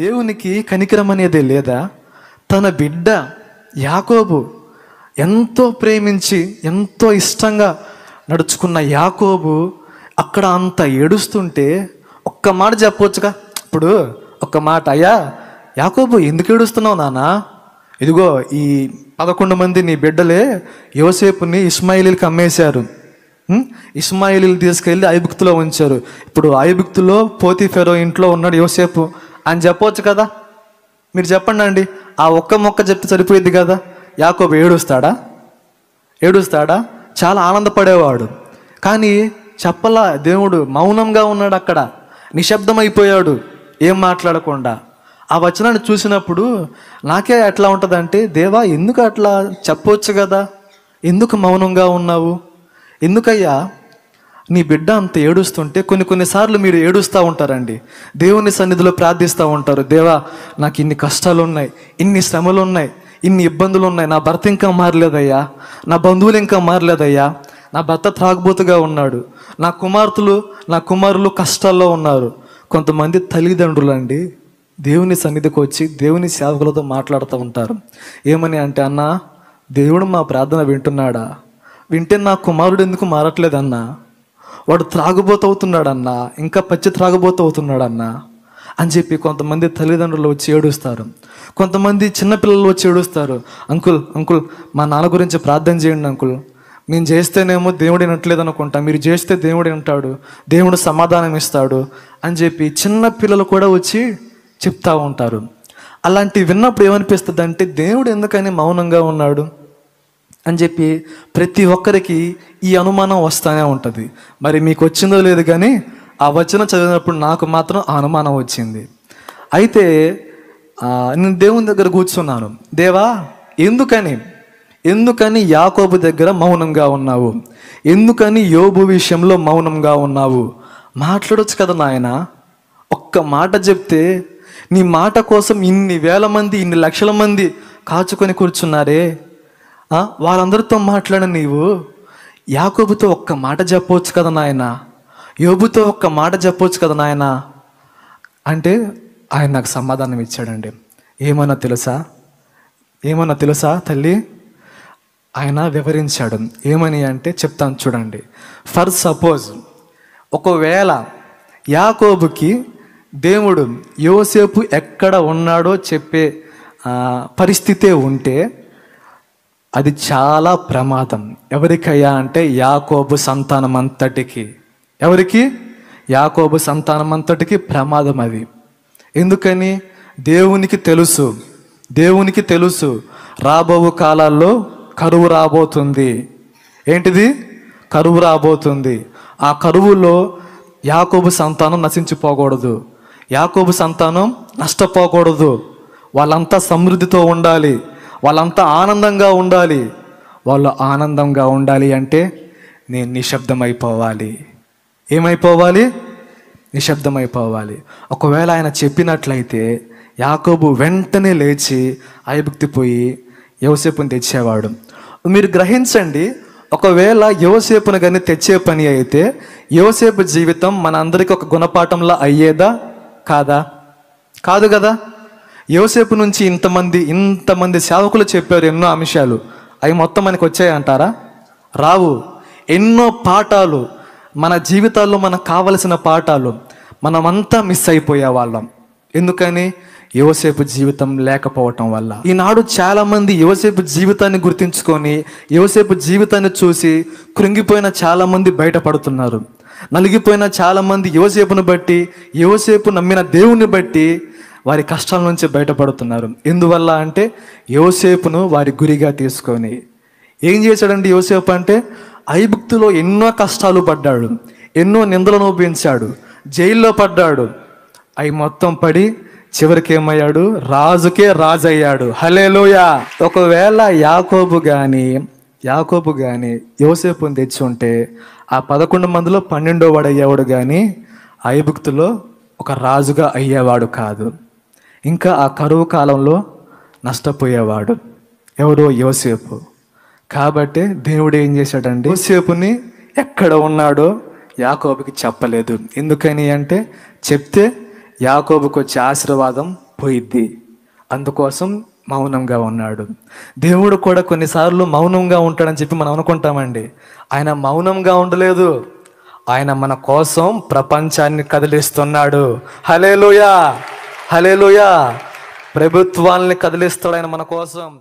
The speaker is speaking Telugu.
దేవునికి కనికరం అనేది లేదా తన బిడ్డ యాకోబు ఎంతో ప్రేమించి ఎంతో ఇష్టంగా నడుచుకున్న యాకోబు అక్కడ అంత ఏడుస్తుంటే ఒక్క మాట చెప్పవచ్చుగా ఇప్పుడు ఒక్క మాట అయ్యా యాకోబు ఎందుకు ఏడుస్తున్నావు నానా ఇదిగో ఈ పదకొండు మంది నీ బిడ్డలే యోసేపుని ఇస్మాయిలీలకి అమ్మేశారు ఇస్మాయిలీలు తీసుకెళ్ళి ఐబుక్తులో ఉంచారు ఇప్పుడు పోతి పోతిఫెరో ఇంట్లో ఉన్నాడు యువసేపు అని చెప్పవచ్చు కదా మీరు చెప్పండి అండి ఆ ఒక్క మొక్క చెప్తే సరిపోయింది కదా యాకోబు ఏడుస్తాడా ఏడుస్తాడా చాలా ఆనందపడేవాడు కానీ చెప్పలా దేవుడు మౌనంగా ఉన్నాడు అక్కడ నిశ్శబ్దమైపోయాడు ఏం మాట్లాడకుండా ఆ వచనాన్ని చూసినప్పుడు నాకే ఎట్లా ఉంటుందంటే దేవా ఎందుకు అట్లా చెప్పవచ్చు కదా ఎందుకు మౌనంగా ఉన్నావు ఎందుకయ్యా నీ బిడ్డ అంత ఏడుస్తుంటే కొన్ని కొన్నిసార్లు మీరు ఏడుస్తూ ఉంటారండి దేవుని సన్నిధిలో ప్రార్థిస్తూ ఉంటారు దేవా నాకు ఇన్ని కష్టాలు ఉన్నాయి ఇన్ని శ్రమలు ఉన్నాయి ఇన్ని ఇబ్బందులు ఉన్నాయి నా భర్త ఇంకా మారలేదయ్యా నా బంధువులు ఇంకా మారలేదయ్యా నా భర్త త్రాగబోతుగా ఉన్నాడు నా కుమార్తెలు నా కుమారులు కష్టాల్లో ఉన్నారు కొంతమంది తల్లిదండ్రులు అండి దేవుని సన్నిధికి వచ్చి దేవుని సేవకులతో మాట్లాడుతూ ఉంటారు ఏమని అంటే అన్న దేవుడు మా ప్రార్థన వింటున్నాడా వింటే నా కుమారుడు ఎందుకు మారట్లేదన్నా వాడు త్రాగుబోతవుతున్నాడన్నా ఇంకా పచ్చి అవుతున్నాడన్నా అని చెప్పి కొంతమంది తల్లిదండ్రులు వచ్చి ఏడుస్తారు కొంతమంది చిన్నపిల్లలు వచ్చి ఏడుస్తారు అంకుల్ అంకుల్ మా నాన్న గురించి ప్రార్థన చేయండి అంకుల్ మేము చేస్తేనేమో దేవుడు వినట్లేదు అనుకుంటా మీరు చేస్తే దేవుడు వింటాడు దేవుడు సమాధానం ఇస్తాడు అని చెప్పి చిన్న పిల్లలు కూడా వచ్చి చెప్తా ఉంటారు అలాంటి విన్నప్పుడు ఏమనిపిస్తుంది అంటే దేవుడు ఎందుకని మౌనంగా ఉన్నాడు అని చెప్పి ప్రతి ఒక్కరికి ఈ అనుమానం వస్తూనే ఉంటుంది మరి మీకు వచ్చిందో లేదు కానీ ఆ వచనం చదివినప్పుడు నాకు మాత్రం ఆ అనుమానం వచ్చింది అయితే నేను దేవుని దగ్గర కూర్చున్నాను దేవా ఎందుకని ఎందుకని యాకోబు దగ్గర మౌనంగా ఉన్నావు ఎందుకని యోబు విషయంలో మౌనంగా ఉన్నావు మాట్లాడొచ్చు కదా నాయన ఒక్క మాట చెప్తే నీ మాట కోసం ఇన్ని వేల మంది ఇన్ని లక్షల మంది కాచుకొని కూర్చున్నారే వాళ్ళందరితో మాట్లాడ నీవు యాకోబుతో ఒక్క మాట చెప్పవచ్చు కదా నాయన యోబుతో ఒక్క మాట చెప్పవచ్చు కదా నాయన అంటే ఆయన నాకు సమాధానం ఇచ్చాడండి ఏమన్నా తెలుసా ఏమన్నా తెలుసా తల్లి ఆయన వివరించాడు ఏమని అంటే చెప్తాను చూడండి ఫర్ సపోజ్ ఒకవేళ యాకోబుకి దేవుడు యోసేపు ఎక్కడ ఉన్నాడో చెప్పే పరిస్థితే ఉంటే అది చాలా ప్రమాదం ఎవరికయ్యా అంటే యాకోబు సంతానం అంతటికి ఎవరికి యాకోబు సంతానం అంతటికి ప్రమాదం అది ఎందుకని దేవునికి తెలుసు దేవునికి తెలుసు రాబో కాలాల్లో కరువు రాబోతుంది ఏంటిది కరువు రాబోతుంది ఆ కరువులో యాకోబు సంతానం నశించిపోకూడదు యాకోబు సంతానం నష్టపోకూడదు వాళ్ళంతా సమృద్ధితో ఉండాలి వాళ్ళంతా ఆనందంగా ఉండాలి వాళ్ళు ఆనందంగా ఉండాలి అంటే నేను నిశ్శబ్దమైపోవాలి ఏమైపోవాలి నిశ్శబ్దమైపోవాలి ఒకవేళ ఆయన చెప్పినట్లయితే యాకోబు వెంటనే లేచి పోయి యువసేపుని తెచ్చేవాడు మీరు గ్రహించండి ఒకవేళ యువసేపును కానీ తెచ్చే పని అయితే యోసేపు జీవితం మన అందరికీ ఒక గుణపాఠంలా అయ్యేదా కాదా కాదు కదా యోసేపు నుంచి ఇంతమంది ఇంతమంది సేవకులు చెప్పారు ఎన్నో అంశాలు అవి మొత్తం మనకు వచ్చాయంటారా రావు ఎన్నో పాఠాలు మన జీవితాల్లో మనకు కావలసిన పాఠాలు మనమంతా మిస్ అయిపోయే వాళ్ళం ఎందుకని యువసేపు జీవితం లేకపోవటం వల్ల ఈనాడు చాలామంది యువసేపు జీవితాన్ని గుర్తించుకొని యువసేపు జీవితాన్ని చూసి కృంగిపోయిన చాలామంది బయటపడుతున్నారు నలిగిపోయిన చాలామంది యువసేపును బట్టి యువసేపు నమ్మిన దేవుని బట్టి వారి కష్టాల నుంచి బయటపడుతున్నారు ఎందువల్ల అంటే యోసేపును వారి గురిగా తీసుకొని ఏం చేశాడంటే యోసేపు అంటే ఐభుక్తులో ఎన్నో కష్టాలు పడ్డాడు ఎన్నో నిందలను ఉపయోగించాడు జైల్లో పడ్డాడు అవి మొత్తం పడి చివరికి ఏమయ్యాడు రాజుకే రాజు అయ్యాడు హలేలోయా ఒకవేళ యాకోబు కానీ యాకోబు కానీ యోసేపుని తెచ్చి ఉంటే ఆ పదకొండు మందిలో పన్నెండో వాడు అయ్యేవాడు కానీ ఐభుక్తులో ఒక రాజుగా అయ్యేవాడు కాదు ఇంకా ఆ కరువు కాలంలో నష్టపోయేవాడు ఎవరో యోసేపు కాబట్టి దేవుడు ఏం చేశాడండి యోసేపుని ఎక్కడ ఉన్నాడో యాకోబుకి చెప్పలేదు ఎందుకని అంటే చెప్తే యాకోబుకు వచ్చే ఆశీర్వాదం పోయిద్ది అందుకోసం మౌనంగా ఉన్నాడు దేవుడు కూడా కొన్నిసార్లు మౌనంగా ఉంటాడని చెప్పి మనం అనుకుంటామండి ఆయన మౌనంగా ఉండలేదు ఆయన మన కోసం ప్రపంచాన్ని కదిలిస్తున్నాడు హలేలుయా హలేలుయా ప్రభుత్వాల్ని కదిలిస్తాడు ఆయన మన కోసం